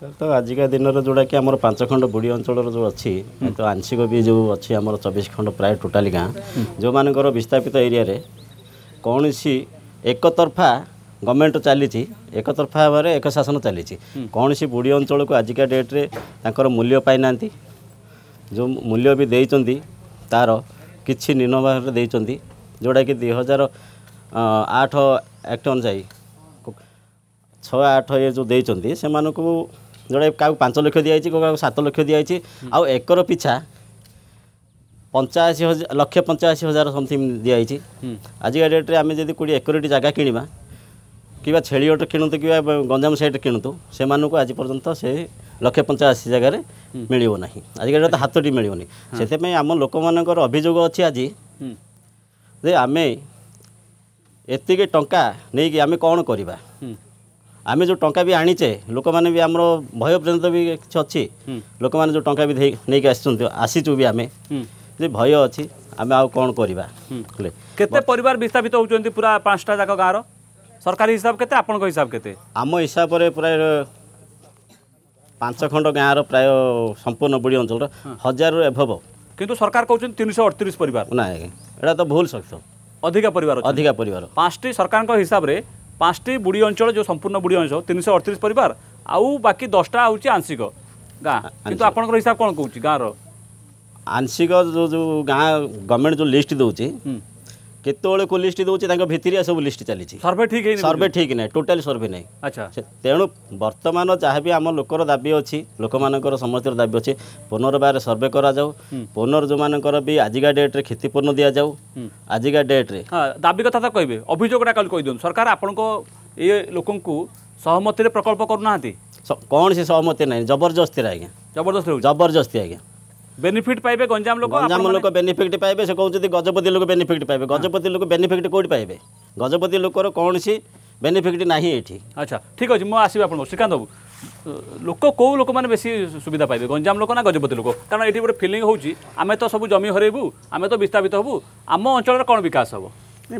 ତ ଆଜିକା ଦିନରେ ଯେଉଁଟାକି ଆମର ପାଞ୍ଚ ଖଣ୍ଡ ବୁଢ଼ୀ ଅଞ୍ଚଳର ଯେଉଁ ଅଛି ତ ଆଂଶିକ ବି ଯେଉଁ ଅଛି ଆମର ଚବିଶ ଖଣ୍ଡ ପ୍ରାୟ ଟୋଟାଲି ଗାଁ ଯେଉଁମାନଙ୍କର ବିସ୍ଥାପିତ ଏରିଆରେ କୌଣସି ଏକତରଫା ଗଭର୍ଣ୍ଣମେଣ୍ଟ ଚାଲିଛି ଏକତରଫା ଭାବରେ ଏକ ଶାସନ ଚାଲିଛି କୌଣସି ବୁଢ଼ୀ ଅଞ୍ଚଳକୁ ଆଜିକା ଡେଟ୍ରେ ତାଙ୍କର ମୂଲ୍ୟ ପାଇନାହାନ୍ତି ଯେଉଁ ମୂଲ୍ୟ ବି ଦେଇଛନ୍ତି ତା'ର କିଛି ନିମ୍ନ ଭାବରେ ଦେଇଛନ୍ତି ଯେଉଁଟାକି ଦୁଇ ହଜାର ଆଠ ଆକ୍ଟ ଅନୁଯାୟୀ ଛଅ ଆଠ ଏ ଯେଉଁ ଦେଇଛନ୍ତି ସେମାନଙ୍କୁ ଜଣେ କାହାକୁ ପାଞ୍ଚ ଲକ୍ଷ ଦିଆଯାଇଛି କାହାକୁ ସାତ ଲକ୍ଷ ଦିଆଯାଇଛି ଆଉ ଏକର ପିଛା ପଞ୍ଚାଅଶୀ ହଜାର ଲକ୍ଷେ ପଞ୍ଚାଅଶୀ ହଜାର ସମଥିଙ୍ଗ ଦିଆଯାଇଛି ଆଜିକା ଡେଟ୍ରେ ଆମେ ଯଦି କୋଡ଼ିଏ ଏକରଟି ଜାଗା କିଣିବା କିମ୍ବା ଛେଳି ଅଟୋ କିଣନ୍ତୁ କିମ୍ବା ଗଞ୍ଜାମ ସାଇଟ୍ କିଣନ୍ତୁ ସେମାନଙ୍କୁ ଆଜି ପର୍ଯ୍ୟନ୍ତ ସେ ଲକ୍ଷେ ପଞ୍ଚାଅଶୀ ଜାଗାରେ ମିଳିବ ନାହିଁ ଆଜିକା ଡେଟ୍ ହାତଟି ମିଳିବନି ସେଥିପାଇଁ ଆମ ଲୋକମାନଙ୍କର ଅଭିଯୋଗ ଅଛି ଆଜି ଯେ ଆମେ ଏତିକି ଟଙ୍କା ନେଇକି ଆମେ କ'ଣ କରିବା ଆମେ ଯେଉଁ ଟଙ୍କା ବି ଆଣିଛେ ଲୋକମାନେ ବି ଆମର ଭୟ ପର୍ଯ୍ୟନ୍ତ ବି କିଛି ଅଛି ଲୋକମାନେ ଯେଉଁ ଟଙ୍କା ବି ନେଇକି ଆସିଛନ୍ତି ଆସିଛୁ ବି ଆମେ ଯେ ଭୟ ଅଛି ଆମେ ଆଉ କ'ଣ କରିବା ହେଲେ କେତେ ପରିବାର ବିସ୍ଥାପିତ ହେଉଛନ୍ତି ପୁରା ପାଞ୍ଚଟା ଯାକ ଗାଁର ସରକାରୀ ହିସାବ କେତେ ଆପଣଙ୍କ ହିସାବ କେତେ ଆମ ହିସାବରେ ପ୍ରାୟ ପାଞ୍ଚ ଖଣ୍ଡ ଗାଁର ପ୍ରାୟ ସମ୍ପୂର୍ଣ୍ଣ ବୁଡ଼ି ଅଞ୍ଚଳର ହଜାରରୁ ଏଭବ କିନ୍ତୁ ସରକାର କହୁଛନ୍ତି ତିନିଶହ ଅଠତିରିଶ ପରିବାର ନାଇଁ ଏଇଟା ତ ଭୁଲ ସହିତ ଅଧିକା ପରିବାର ଅଧିକା ପରିବାର ପାଞ୍ଚଟି ସରକାରଙ୍କ ହିସାବରେ পাঁচটি বুড়ি অঞ্চল যে সম্পূর্ণ বুড়ি অঞ্চল তিনশো অড়তিশ পরিবার আউ বাকি দশটা হচ্ছে আংশিক ଗାଁ କିନ୍ତୁ ଆପଣଙ୍କର ହିସାବ କ'ଣ କହୁଛି ଗାଁର ଆଂଶିକ ଯେଉଁ ଯେଉଁ ଗାଁ ଗଭର୍ଣ୍ଣମେଣ୍ଟ ଯେଉଁ ଲିଷ୍ଟ ଦେଉଛି কেতবে লিষ্ট দেছে তাঁর ভিতরে সব লিষ্ট চালছে সর্ভে ঠিক সর্ভে ঠিক না টোটাল সর্ভে না আচ্ছা তেমন বর্তমান যা বি আমার লোকর দাবি অছি লোক মানকর সমস্তর দাবি অছে পুনর্বার সর্ভে করা যাও পুনর যার বি আজিকা ডেট্রে ক্ষতিপূর্ণ দিয়া যাও আজিকা ডেট্রে দাবি কথা তো কইবে অভিযোগটা কাল কই দিন সরকার আপনার এই লোকଙ୍କୁ সহমতিরে প্রকল্প করু না কোণ সে সহমতি নাই জবরদস্তি আজ্ঞা জবরদস্তি জবরদস্তি আজ্ঞা बेनिफिट पाइबे गंजाम लोक ଗଞ୍ଜାମ ଲୋକ ବେନିଫିଟ୍ ପାଇବେ ସେ କହୁଛନ୍ତି ଗଜପତି ଲୋକ ବେନିଫିଟ୍ ପାଇବେ ଗଜପତି ଲୋକ ବେନିଫିଟ୍ କେଉଁଠି ପାଇବେ ଗଜପତି ଲୋକର କୌଣସି ବେନିଫିଟ୍ ନାହିଁ ଏଠି ଆଚ୍ଛା ଠିକ୍ ଅଛି ମୁଁ ଆସିବି ଆପଣଙ୍କୁ ଶ୍ରୀକାନ୍ତ ବାବୁ ଲୋକ କେଉଁ ଲୋକମାନେ ବେଶୀ ସୁବିଧା ପାଇବେ ଗଞ୍ଜାମ ଲୋକ ନା ଗଜପତି ଲୋକ କାରଣ ଏଠି ଗୋଟେ ଫିଲିଂ ହେଉଛି ଆମେ ତ ସବୁ ଜମି ହରେଇବୁ ଆମେ ତ ବିସ୍ତାପିତ ହେବୁ ଆମ ଅଞ୍ଚଳର କ'ଣ ବିକାଶ ହେବ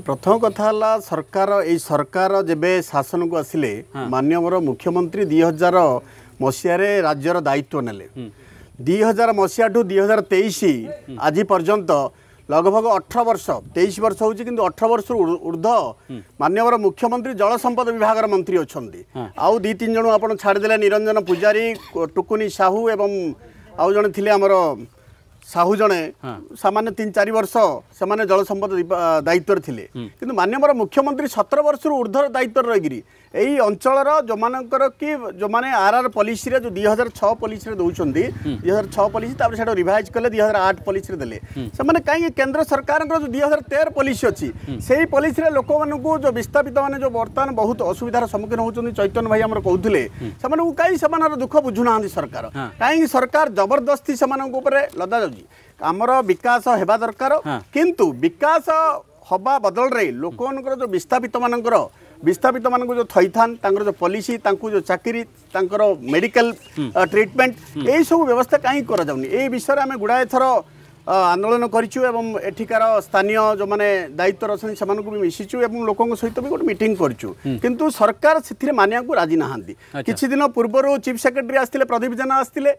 ପ୍ରଥମ କଥା ହେଲା ସରକାର ଏଇ ସରକାର ଯେବେ ଶାସନକୁ ଆସିଲେ ମାନ୍ୟବର ମୁଖ୍ୟମନ୍ତ୍ରୀ ଦୁଇ ହଜାର ମସିହାରେ ରାଜ୍ୟର ଦାୟିତ୍ୱ ନେଲେ ଦୁଇ ହଜାର ମସିହାଠୁ ଦୁଇ ହଜାର ତେଇଶ ଆଜି ପର୍ଯ୍ୟନ୍ତ ଲଗଭଗ ଅଠର ବର୍ଷ ତେଇଶ ବର୍ଷ ହେଉଛି କିନ୍ତୁ ଅଠର ବର୍ଷରୁ ଉର୍ଦ୍ଧ ମାନ୍ୟବର ମୁଖ୍ୟମନ୍ତ୍ରୀ ଜଳ ସମ୍ପଦ ବିଭାଗର ମନ୍ତ୍ରୀ ଅଛନ୍ତି ଆଉ ଦୁଇ ତିନି ଜଣ ଆପଣ ଛାଡ଼ିଦେଲେ ନିରଞ୍ଜନ ପୂଜାରୀ ଟୁକୁନି ସାହୁ ଏବଂ ଆଉ ଜଣେ ଥିଲେ ଆମର ସାହୁ ଜଣେ ସାମାନ୍ୟ ତିନି ଚାରି ବର୍ଷ ସେମାନେ ଜଳସମ୍ପଦ ଦାୟିତ୍ୱରେ ଥିଲେ କିନ୍ତୁ ମାନ୍ୟବର ମୁଖ୍ୟମନ୍ତ୍ରୀ ସତର ବର୍ଷରୁ ଉର୍ଦ୍ଧ୍ୱର ଦାୟିତ୍ୱରେ ରହିକିରି ଏଇ ଅଞ୍ଚଳର ଯେଉଁମାନଙ୍କର କି ଯେଉଁମାନେ ଆର୍ ଆର୍ ପଲିସିରେ ଯେଉଁ ଦୁଇ ହଜାର ଛଅ ପଲିସିରେ ଦେଉଛନ୍ତି ଦୁଇ ହଜାର ଛଅ ପଲିସି ତାପରେ ସେଇଟା ରିଭାଇଜ୍ କଲେ ଦୁଇ ହଜାର ଆଠ ପଲିସିରେ ଦେଲେ ସେମାନେ କାହିଁକି କେନ୍ଦ୍ର ସରକାରଙ୍କର ଯେଉଁ ଦୁଇ ହଜାର ତେର ପଲିସି ଅଛି ସେଇ ପଲିସିରେ ଲୋକମାନଙ୍କୁ ଯେଉଁ ବିସ୍ଥାପିତ ମାନେ ଯେଉଁ ବର୍ତ୍ତମାନ ବହୁତ ଅସୁବିଧାର ସମ୍ମୁଖୀନ ହେଉଛନ୍ତି ଚୈତନ୍ୟ ଭାଇ ଆମର କହୁଥିଲେ ସେମାନଙ୍କୁ କାହିଁକି ସେମାନଙ୍କର ଦୁଃଖ ବୁଝୁନାହାନ୍ତି ସରକାର କାହିଁକି ସରକାର ଜବରଦସ୍ତି ସେମାନଙ୍କ ଉପରେ ଲଦାଯାଉଛି ଚାହୁଁଛି ଆମର ବିକାଶ ହେବା ଦରକାର କିନ୍ତୁ ବିକାଶ ହେବା ବଦଳରେ ଲୋକମାନଙ୍କର ଯେଉଁ ବିସ୍ଥାପିତମାନଙ୍କର ବିସ୍ଥାପିତମାନଙ୍କୁ ଯେଉଁ ଥଇଥାନ ତାଙ୍କର ଯେଉଁ ପଲିସି ତାଙ୍କୁ ଯେଉଁ ଚାକିରି ତାଙ୍କର ମେଡ଼ିକାଲ ଟ୍ରିଟମେଣ୍ଟ ଏଇସବୁ ବ୍ୟବସ୍ଥା କାହିଁକି କରାଯାଉନି ଏଇ ବିଷୟରେ ଆମେ ଗୁଡ଼ାଏ ଥର আন্দোলন করছু এবং এঠিকার স্থানীয় যে দায়িত্ব অনেক সে মিশিছু এবং লোক সহিত গোটে মিটিং করছু কিন্তু সরকার সেথিরে মানিয়া রাজি না কিছু দিন পূর্ব চিফ সেক্রেটারি আসলে প্রদীপ জেনা আসলে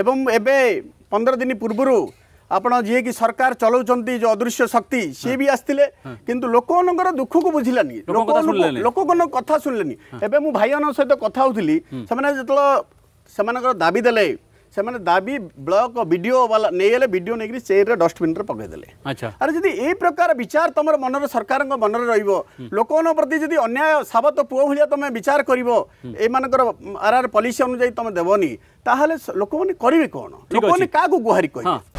এবং এবে পনেরো দিন পূর্ব আপনার যিকি সরকার চলাউছেন যে অদৃশ্য শক্তি সি বি আসলে কিন্তু লোক দুঃখ কু বুঝলানি লোক কথা শুনলেনি এবার মু ভাই সহ কথা হোলি সে যেত সে দাবি দেলে ସେମାନେ ଦାବି ବ୍ଲକ ବିଡ଼ିଓ ବାଲା ନେଇଗଲେ ବିଡ଼ିଓ ନେଇକରି ଚେୟାରରେ ଡଷ୍ଟବିନ୍ରେ ପକାଇଦେଲେ ଆରେ ଯଦି ଏଇ ପ୍ରକାର ବିଚାର ତମର ମନରେ ସରକାରଙ୍କ ମନରେ ରହିବ ଲୋକମାନଙ୍କ ପ୍ରତି ଯଦି ଅନ୍ୟାୟ ସାବତ ପୁଅ ଭଳିଆ ତମେ ବିଚାର କରିବ ଏମାନଙ୍କର ଆର୍ ଆର୍ ପଲିସି ଅନୁଯାୟୀ ତମେ ଦେବନି ତାହେଲେ ଲୋକମାନେ କରିବେ କ'ଣ ଲୋକମାନେ କାହାକୁ ଗୁହାରି କହିବେ